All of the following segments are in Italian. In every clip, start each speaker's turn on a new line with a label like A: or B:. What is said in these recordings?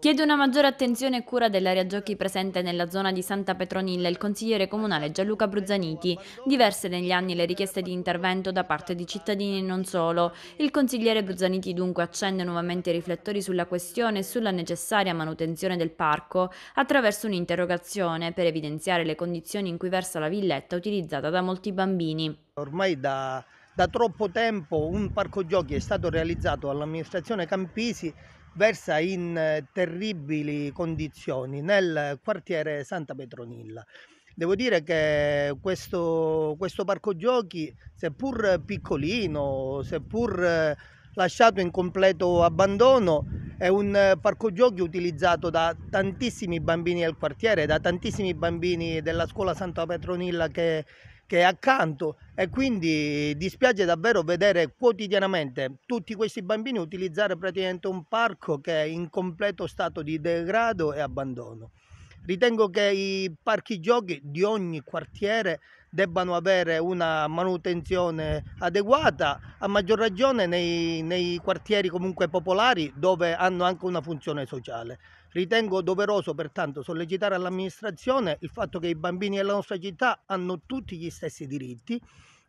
A: Chiede una maggiore attenzione e cura dell'area giochi presente nella zona di Santa Petronilla il consigliere comunale Gianluca Bruzzaniti. Diverse negli anni le richieste di intervento da parte di cittadini e non solo. Il consigliere Bruzzaniti dunque accende nuovamente i riflettori sulla questione e sulla necessaria manutenzione del parco attraverso un'interrogazione per evidenziare le condizioni in cui versa la villetta utilizzata da molti bambini. Ormai da da troppo
B: tempo un parco giochi è stato realizzato dall'amministrazione Campisi versa in eh, terribili condizioni nel quartiere Santa Petronilla. Devo dire che questo, questo parco giochi, seppur piccolino, seppur eh, lasciato in completo abbandono, è un parco giochi utilizzato da tantissimi bambini del quartiere, da tantissimi bambini della scuola Santa Petronilla che che è accanto e quindi dispiace davvero vedere quotidianamente tutti questi bambini utilizzare praticamente un parco che è in completo stato di degrado e abbandono. Ritengo che i parchi giochi di ogni quartiere debbano avere una manutenzione adeguata, a maggior ragione nei, nei quartieri comunque popolari dove hanno anche una funzione sociale. Ritengo doveroso pertanto sollecitare all'amministrazione il fatto che i bambini della nostra città hanno tutti gli stessi diritti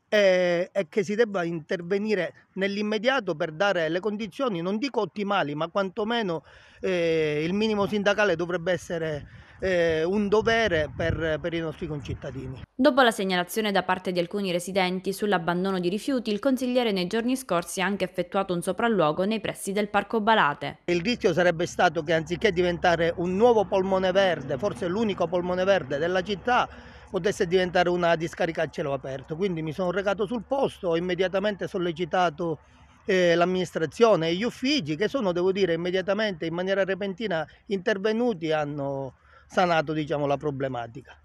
B: eh, e, che si debba intervenire nell'immediato per dare le condizioni, non dico ottimali, ma quantomeno eh, il minimo sindacale dovrebbe essere eh, un dovere per, per i nostri concittadini.
A: Dopo la segnalazione da parte di alcuni residenti sull'abbandono di rifiuti, il consigliere nei giorni scorsi ha anche effettuato un sopralluogo nei pressi del Parco Balate.
B: Il rischio sarebbe stato che anziché diventare un nuovo polmone verde, forse l'unico polmone verde della città, potesse diventare una discarica a cielo aperto. Quindi mi sono recato sul posto, ho immediatamente sollecitato eh, l'amministrazione e gli uffici che sono, devo dire, immediatamente in maniera repentina intervenuti hanno sanato diciamo, la problematica.